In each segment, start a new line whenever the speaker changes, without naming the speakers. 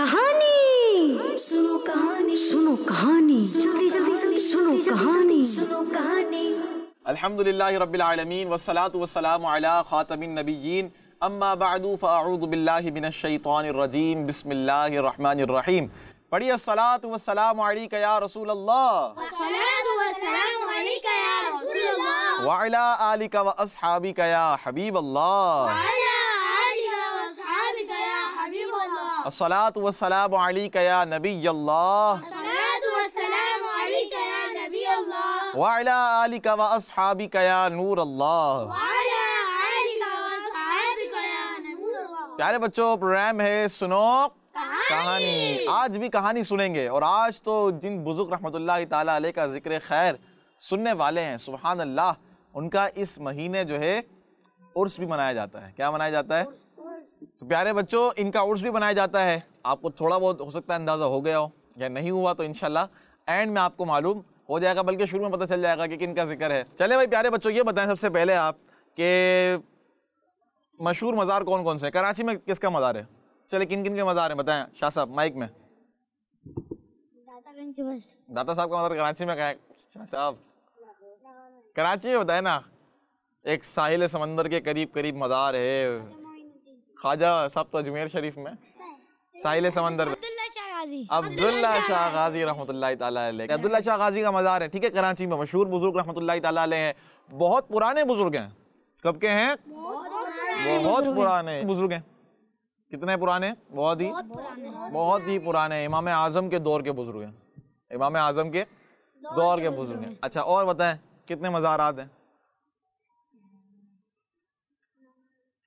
कहानी सुनो कहानी सुनो कहानी जल्दी जल्दी जल्दी सुनो कहानी सुनो कहानी अल्हम्दुलिल्लाह रब्बिल आलमीन वस्सलातु वस्सलामु अला खातमिन अम्मा पढ़िए सलात सलाम रसूल अल्लाह हबीब या नबी अल्लाह व या नूर अल्लाह प्यारे बच्चों प्रोग्राम है सुनो कहानी आज भी कहानी सुनेंगे और आज तो जिन बुजुर्ग रहमत ताली का जिक्र खैर सुनने वाले हैं सुबहान अल्लाह उनका इस महीने जो है उर्स भी मनाया जाता है क्या मनाया जाता है तो प्यारे बच्चों इनका ओट्स भी बनाया जाता है आपको थोड़ा बहुत हो सकता है अंदाज़ा हो गया हो या नहीं हुआ तो इनशाला एंड में आपको मालूम हो जाएगा बल्कि शुरू में पता चल जाएगा कि किन का जिक्र है चले भाई प्यारे बच्चों ये बताएं सबसे पहले आप कि मशहूर मज़ार कौन कौन से हैं कराची में किसका मज़ार है चले किन किन के मज़ार हैं बताएं शाह साहब माइक में दाता साहब का मज़ार कराची में कहें शाह साहब कराची में बताए ना एक साहिल समंदर के करीब करीब मज़ार है ख्वाजा साहब तो अजमेर शरीफ में साहिल समंदर में अब्दुल्ला शाह गाजी रहमत अब्दुल्ला शाह गाजी का मज़ार है ठीक है कराची में मशहूर बुजुर्ग रहमत हैं बहुत पुराने बुजुर्ग हैं कब के हैं बहुत पुराने बुजुर्ग हैं कितने पुराने बहुत ही बहुत ही पुराने इमाम आजम के दौर के बुजुर्ग हैं इमाम आजम के दौर के बुजुर्ग हैं अच्छा और बताएं कितने मज़ारात हैं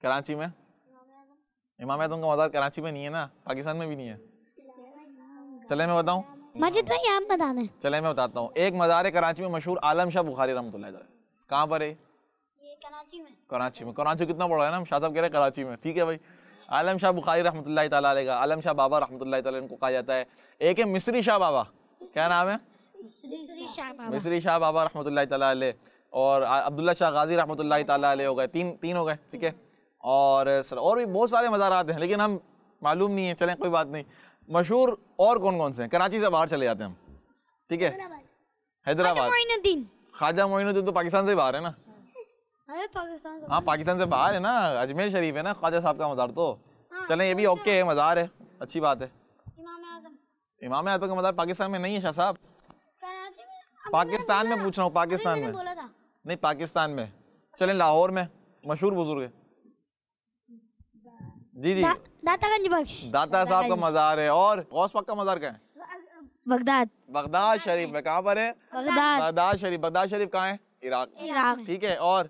कराची में इमाम आजम का मज़ार कराची में नहीं है ना पाकिस्तान में भी नहीं है चले मैं बताऊँ मस्जिद में आप बता दें चले मैं बताता हूँ एक मज़ार है कराची में मशहूर आलम शाह बुखारी रहमत कहाँ पर है कराची में कराची में कराची कितना बड़ा है ना शाह साहब कह रहे हैं कराची में ठीक है भाई आलम शाह बुखारी रहमत का आलम शाह बाबा रहमत इनको कहा जाता है एक है मिस्री शाह बाबा क्या नाम है मिस्री शाह बाबा रहमत और अब्दुल्ला शाह गाजी रहमत हो गए तीन तीन हो गए ठीक है और सर और भी बहुत सारे मज़ार आते हैं लेकिन हम मालूम नहीं है चलें कोई बात नहीं मशहूर और कौन कौन से हैं कराची से बाहर चले जाते हैं हम ठीक है हैदराबाद ख्वाजा मोइनुद्दीन तो पाकिस्तान से बाहर है ना हाँ, हाँ पाकिस्तान से बाहर है ना अजमेर शरीफ है ना ख्वाजा साहब का मज़ार तो हाँ, चलें ये भी ओके है मज़ार है अच्छी बात है इमाम आजम का मज़ार पाकिस्तान में नहीं है शाह साहब पाकिस्तान में पूछ रहा हूँ पाकिस्तान में नहीं पाकिस्तान में चलें लाहौर में मशहूर बुजुर्ग है जी जी दातागंज बख्श दाता साहब का मज़ार है और गौस पाक का मज़ार कहाँ बगदाद बगदाद शरीफ में कहाँ पर है बगदाद बगदाद शरीफ बगदाद शरीफ कहाँ है इराक इराक ठीक है और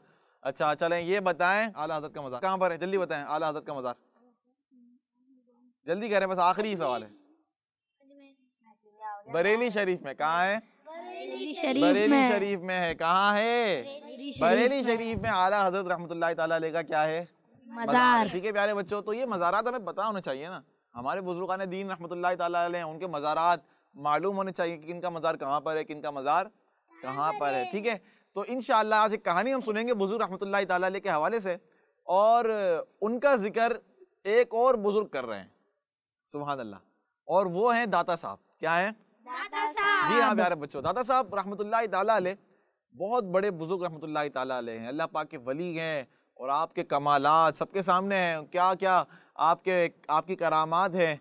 अच्छा चलें ये बताएं आला हजरत का मज़ार कहाँ पर है जल्दी बताएं आला हजरत का मज़ार जल्दी करें बस आखिरी सवाल है बरेली शरीफ में कहाँ है बरेली शरीफ, बरेली शरीफ में है कहाँ है बरेली शरीफ में आला हजरत रहमत का क्या है मजार ठीक है प्यारे बच्चों तो ये मज़ारात हमें पता होना चाहिए ना हमारे बुजुर्गान दीन रहमत उनके मज़ारात मालूम होने चाहिए कि इनका मज़ार कहाँ पर है किनका मज़ार कहाँ पर है ठीक है तो इन आज एक कहानी हम सुनेंगे बुजुर्ग रहमत ताली के हवाले से और उनका जिक्र एक और बुजुर्ग कर रहे हैं सुबहान अल्लाह और वो हैं दाता साहब क्या हैं दाता साहब जी हाँ प्यारे बच्चों दाता साहब रहमत ताली बहुत बड़े बुजुर्ग रहमत ताली हैं अल्लाह पाक के वली हैं और आपके कमालत सबके सामने हैं क्या क्या आपके आपकी करामात हैं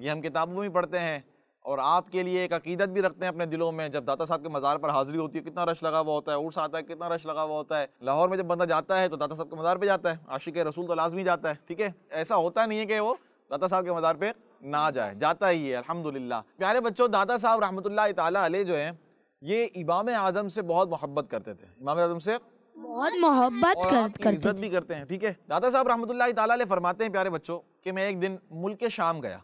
ये हम किताबों में भी पढ़ते हैं और आपके लिए एक अकीदत भी रखते हैं अपने दिलों में जब दाता साहब के मज़ार पर हाज़िरी होती है कितना रश लगा हुआ होता है उर्स आता है कितना रश लगा हुआ होता है लाहौर में जब बंदा जाता है तो दाता साहब के मज़ार पर जाता है आशिक रसूल तो लाजमी जाता है ठीक है ऐसा होता नहीं है कि वो दाता साहब के मज़ार पर ना जाए जाता ही है अलहमदिल्ला प्यारे बच्चों दाता साहब रहमत ला जो हैं ये इमाम आज़म से बहुत मोहब्बत करते थे इमाम आज़म से बहुत मोहब्बत कर, करते इज्जत भी करते हैं ठीक है दादा साहब रहमतुल्लाह फरमाते हैं प्यारे बच्चों कि मैं एक दिन मुल्क के शाम गया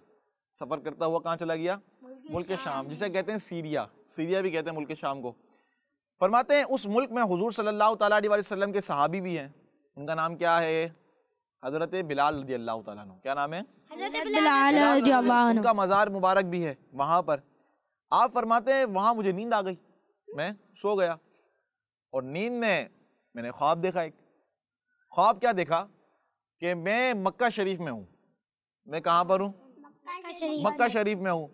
सफ़र करता हुआ कहाँ चला गया मुल्क के शाम जिसे कहते हैं सीरिया सीरिया भी कहते हैं मुल्क के शाम को फरमाते हैं उस मुल्क में हजूर सल्लाम के सहाबी भी हैं उनका नाम क्या है हज़रत बिलाल अल्लाह तु क्या नाम है उनका मज़ार मुबारक भी है वहाँ पर आप फरमाते हैं वहाँ मुझे नींद आ गई मैं सो गया और नींद में मैंने ख्वाब देखा एक ख्वाब क्या देखा कि मैं मक्का शरीफ में हूँ मैं कहाँ पर हूँ मक्का शरीफ, में हूँ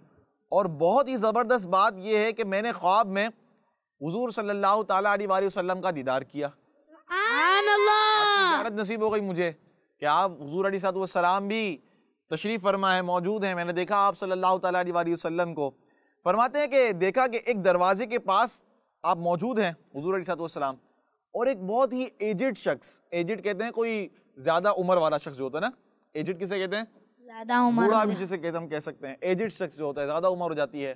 और बहुत ही ज़बरदस्त बात यह है कि मैंने ख्वाब में हजूर सल्लल्लाहु अलैहि वसल्लम का दीदार किया अल्लाह नसीब हो गई मुझे कि आप हजूर अली सलाम भी तशरीफ़ फरमा है मौजूद हैं मैंने देखा आप सल्लल्लाहु अलैहि वसल्लम को फरमाते हैं कि देखा कि एक दरवाजे के पास आप मौजूद हैं हजूर अली सलाम और एक बहुत ही एजिड शख्स एजिड कहते हैं कोई ज़्यादा उम्र वाला शख्स जो होता है ना एजिड किसे कहते हैं ज़्यादा उम्र बूढ़ा भी जिसे कहते हम कह सकते हैं एजिड शख्स जो होता है ज़्यादा उम्र हो जाती है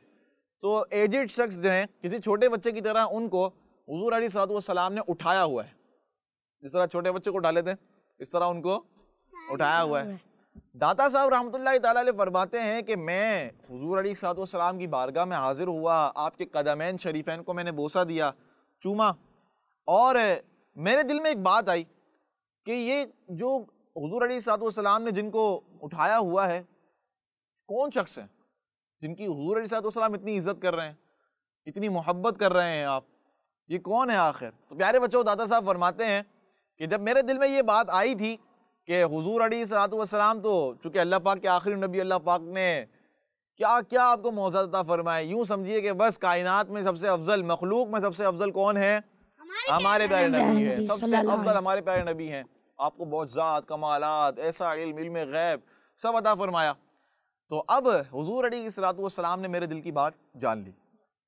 तो एजिड शख्स जो है किसी छोटे बच्चे की तरह उनको हजूर अली सलाम ने उठाया हुआ है जिस तरह छोटे बच्चे को उठा लेते हैं इस तरह उनको उठाया हुआ है दाता साहब रहमत फरमाते हैं कि मैं हजूर अली सलाम की बारगाह में हाजिर हुआ आपके कदमैन शरीफैन को मैंने बोसा दिया चूमा और मेरे दिल में एक बात आई कि ये जो हजूर अली सलाम ने जिनको उठाया हुआ है कौन शख्स हैं जिनकी हजूर अली सलाम इतनी इज़्ज़त कर रहे हैं इतनी मोहब्बत कर रहे हैं आप ये कौन है आखिर तो प्यारे बच्चों दादा साहब फरमाते हैं कि जब मेरे दिल में ये बात आई थी कि हजूर अली सलाम तो चूँकि अल्लाह पाक के आखिरी नबी अल्लाह पाक ने क्या क्या आपको मोजाता फरमाए यूँ समझिए कि बस कायनत में सबसे अफजल मखलूक में सबसे अफजल कौन है
हमारे प्यारे नबी है सबसे अफजल हमारे
प्यारे नबी हैं आपको बहुत ज़ात कमालत ऐसा इल्म इल्म गैब सब अदा फरमाया तो अब हजूर अली सलाम ने मेरे दिल की बात जान ली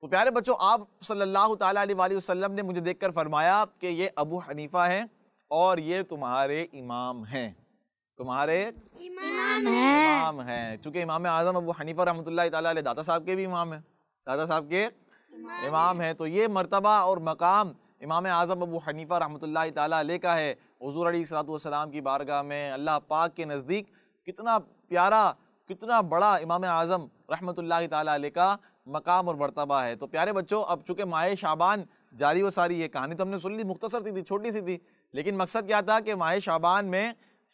तो प्यारे बच्चों आप सल्लल्लाहु अलैहि वसल्लम ने मुझे देखकर फरमाया कि ये अबू हनीफा हैं और ये तुम्हारे इमाम हैं तुम्हारे इमाम हैं इमाम हैं चूँकि इमाम आज़म अबू हनीफा रहमत दादा साहब के भी इमाम हैं दादा साहब के इमाम हैं तो ये मरतबा और मकाम इमाम आज़म अबू हनीफ़ा रहमत ताली का है हजूर सलातम की बारगाह में अल्लाह पाक के नज़दीक कितना प्यारा कितना बड़ा इमाम आज़म रहमत ताली का मकाम और मरतबा है तो प्यारे बच्चों अब चूँकि माह शाबान जारी व सारी ये कहानी तो हमने सुन ली मुख्तसर सी थी छोटी सी थी लेकिन मकसद क्या था कि माह शाबान में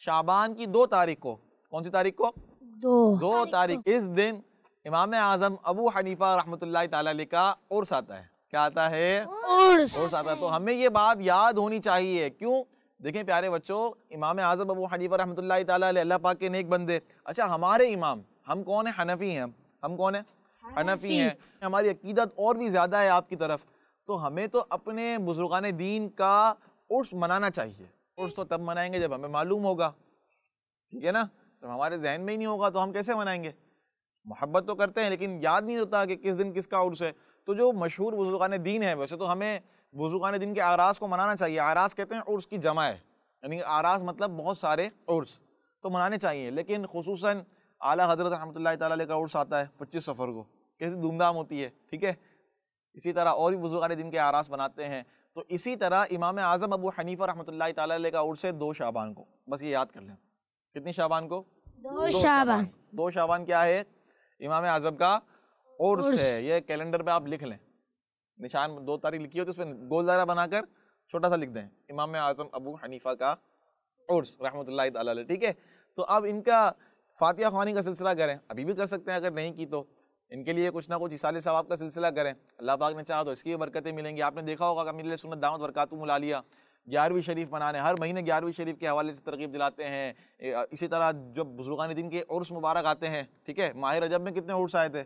शाबान की दो तारीख को कौन सी तारीख को दो दो तारीख इस दिन इमाम आज़म अबू हनीफ़ा रहमत ताली का उर्स आता है क्या आता है उर्स, उर्स आता है तो हमें ये बात याद होनी चाहिए क्यों देखें प्यारे बच्चों इमाम आज़म अबू हनीफा रहमत अल्लाह पाक के नेक बंदे अच्छा हमारे इमाम हम कौन है हनफी हैं हम कौन है हनफी हैं हमारी अकीदत और भी ज़्यादा है आपकी तरफ तो हमें तो अपने बुजुर्गान दीन का उर्स मनाना चाहिए उर्स तो तब मनाएंगे जब हमें मालूम होगा ठीक है ना जब हमारे जहन में ही नहीं होगा तो हम कैसे मनाएंगे मोहब्बत तो करते हैं लेकिन याद नहीं होता कि किस दिन किसका उर्स है तो जो मशहूर बुजुर्गान दीन है वैसे तो हमें बुजुर्गान दीन के आरास को मनाना चाहिए आरास कहते हैं उर्स की जमा है यानी आरास मतलब बहुत सारे उर्स तो मनाने चाहिए लेकिन खसूस आला हज़रत रहमत ला का उर्स आता है पच्चीस सफ़र को कैसे धूमधाम होती है ठीक है इसी तरह और भी बुजुर्गान दिन के आरास बनाते हैं तो इसी तरह इमाम आज़म अबू हनीफ़ा रहमत ताली का उर्स है दो शाबान को बस ये याद कर लें कितनी शाबान को दो, दो शाबान दो शाबान क्या है इमाम आज़म का और से ये कैलेंडर पे आप लिख लें निशान दो तारीख लिखी होती तो है उसमें गोल दायरा बनाकर छोटा सा लिख दें इमाम आजम अबू हनीफा का उर्स रहमतल्ला ठीक है तो अब इनका फातिया खानी का सिलसिला करें अभी भी कर सकते हैं अगर नहीं की तो इनके लिए कुछ ना कुछ इसाले सवाब का सिलसिला करें अल्लाह पाक ने चाहा तो इसकी बरकतें मिलेंगी आपने देखा होगा कमील सुनत दामद लिया ग्यारहवीं शरीफ मनाने हर महीने ग्यारहवीं शरीफ के हवाले से तरकीब दिलाते हैं इसी तरह जब बुजुर्गानी दिन के उर्स मुबारक आते हैं ठीक है माहिर रजब में कितने उर्स आए थे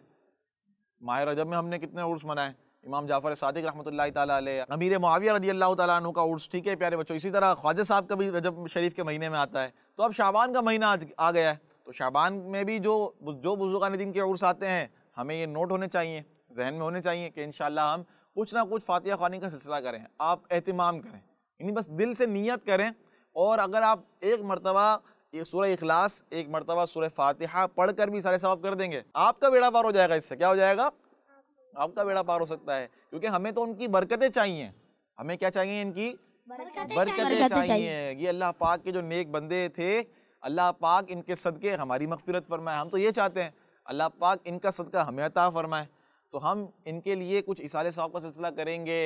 माह रजब में हमने कितने उर्स मनाए इमाम जाफ़र सादिक रहमत ताली अमीर माविया रदी अल्लाह तु का उर्स ठीक है प्यारे बच्चों इसी तरह ख्वाजा साहब का भी रजब शरीफ के महीने में आता है तो अब शाबान का महीना आज आ गया है तो शाबान में भी जो जो बुजुर्गान दिन के उर्स आते हैं हमें ये नोट होने चाहिए जहन में होने चाहिए कि इन हम कुछ ना कुछ फातिहा खानी का सिलसिला करें आप अहतमाम करें यानी बस दिल से नीयत करें और अगर आप एक मरतबा ये सूर्य इखलास एक मरतबा सूर्य फातिहा पढ़ कर भी सारे सवाब कर देंगे आपका बेड़ा पार हो जाएगा इससे क्या हो जाएगा आपका बेड़ा पार हो सकता है क्योंकि हमें तो उनकी बरकतें चाहिए हमें क्या चाहिए इनकी बरकतें, चाहिए, ये अल्लाह पाक के जो नेक बंदे थे अल्लाह पाक इनके सदक़े हमारी मकफिरत फरमाए हम तो ये चाहते हैं अल्लाह पाक इनका सदका हमें अता फरमाए तो हम इनके लिए कुछ इसारे साहब का सिलसिला करेंगे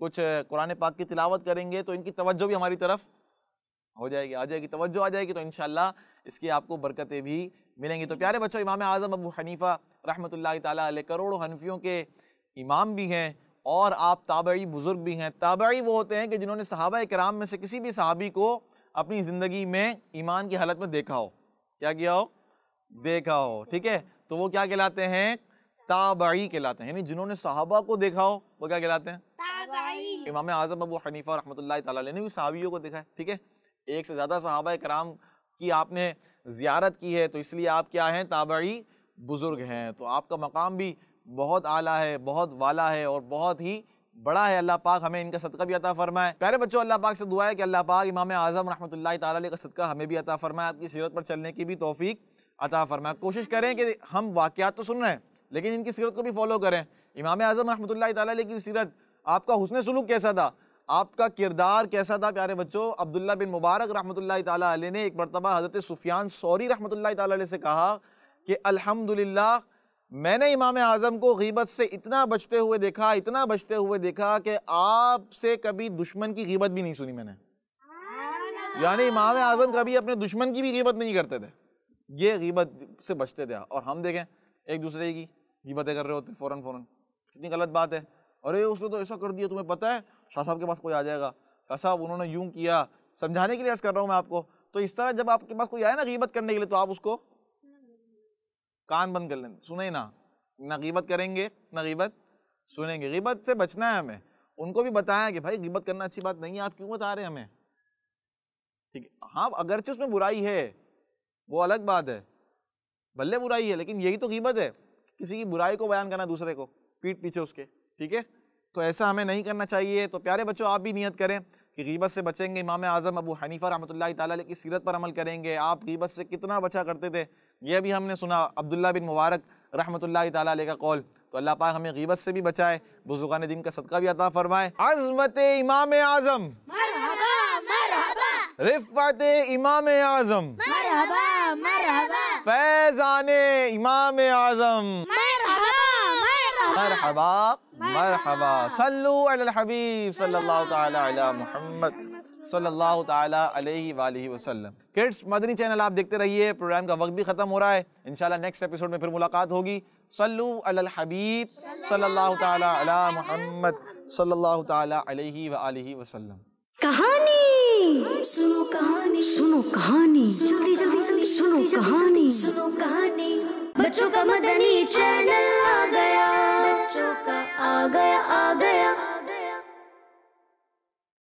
कुछ कुरान पाक की तिलावत करेंगे तो इनकी तवज्जो भी हमारी तरफ हो जाएगी आ जाएगी तोज्जो आ जाएगी तो इन इसकी आपको बरकतें भी मिलेंगी तो प्यारे बच्चों इमाम आज़म अबू हनीफ़ा रहमत ला करोड़ों हनफियों के इमाम भी हैं और आप ताबी बुज़ुर्ग भी हैं ताबई वो होते हैं कि जिन्होंने सहाबा कराम में से किसी भी सहाबी को अपनी ज़िंदगी में ईमान की हालत में देखा हो क्या किया हो देखा हो ठीक है तो वो क्या कहलाते हैं ताबाई कहलाते हैं यानी जिन्होंने सहाबा को देखा हो वो क्या कहलाते हैं इमाम आज़म अबू हनीफ़ा रहमत ला ने भी सहाबियों को देखा है ठीक है एक से ज़्यादा सहाबा कराम की आपने ज़्यारत की है तो इसलिए आप क्या हैं ताबड़ी बुज़ुर्ग हैं तो आपका मकाम भी बहुत आला है बहुत वाला है और बहुत ही बड़ा है अल्लाह पाक हमें इनका सदका भी अता फरमाए प्यारे बच्चों अल्लाह पाक से दुआ है कि अल्लाह पाक इमाम आज़म रहमत ताली का सदका हमें भी अता फरमाए आपकी सीरत पर चलने की भी तोफ़ी अता फरमाए कोशिश करें कि हम वाक़ात तो सुन रहे हैं लेकिन इनकी सीरत को भी फॉलो करें इमाम आज़म रहमत ताली की सीरत आपका हुसन सलूक कैसा था आपका किरदार कैसा था प्यारे बच्चों अब्दुल्ला बिन मुबारक रहमतुल्लाह ताला ने एक मरतबा हज़रत सुफियान सौरी रहमतुल्लाह ताला से कहा कि अल्हम्दुलिल्लाह मैंने इमाम आज़म को गीबत से इतना बचते हुए देखा इतना बचते हुए देखा कि आपसे कभी दुश्मन की गीबत भी नहीं सुनी मैंने यानी इमाम आज़म कभी अपने दुश्मन की भी गीबत नहीं करते थे ये गीबत से बचते थे और हम देखें एक दूसरे की गीबतें कर रहे होते फ़ौर फ़ौर कितनी गलत बात है अरे उसने तो ऐसा कर दिया तुम्हें पता है शाह साहब के पास कोई आ जाएगा शाह साहब उन्होंने यूँ किया समझाने के लिए अर्ज कर रहा हूँ मैं आपको तो इस तरह जब आपके पास कोई आए ना गीबत करने के लिए तो आप उसको कान बंद कर लें सुने ना ना गीबत करेंगे ना गीबत सुनेंगे गीबत से बचना है हमें उनको भी बताया कि भाई गीबत करना अच्छी बात नहीं है आप क्यों बता रहे हैं हमें ठीक है हाँ अगरचे उसमें बुराई है वो अलग बात है भले बुराई है लेकिन यही तो गीबत है किसी की बुराई को बयान करना दूसरे को पीठ पीछे उसके ठीक है तो ऐसा हमें नहीं करना चाहिए तो प्यारे बच्चों आप भी नियत करें कि गीबत से बचेंगे इमाम आज़म अबू हनीफ़ा रहमत ताली की सीरत पर अमल करेंगे आप गीबत से कितना बचा करते थे यह भी हमने सुना अब्दुल्ला बिन मुबारक रहमतुल्लाह ताली का कौल तो अल्लाह पाक हमें गीबत से भी बचाए बुजुर्गान दिन का सदका भी अता फरमाए अजमत इमाम आज़म रिफत इमाम आज़म फैज़ान इमाम आज़म मरहबा मदनी चैनल आप देखते रहिए प्रोग्राम का वक्त भी ख़त्म हो रहा है इनशाला नेक्स्ट एपिसोड में फिर मुलाकात होगी सल्लू अल हबीब सल्लल्लाहु मोहम्मद वसल्लम कहानी सुनो कहानी सुनो कहानी जल्दी जल्दी जल्दी सुनो कहानी सुनो कहानी
बच्चों का मदनी चैनल आ गया
बच्चों आ गया आ गया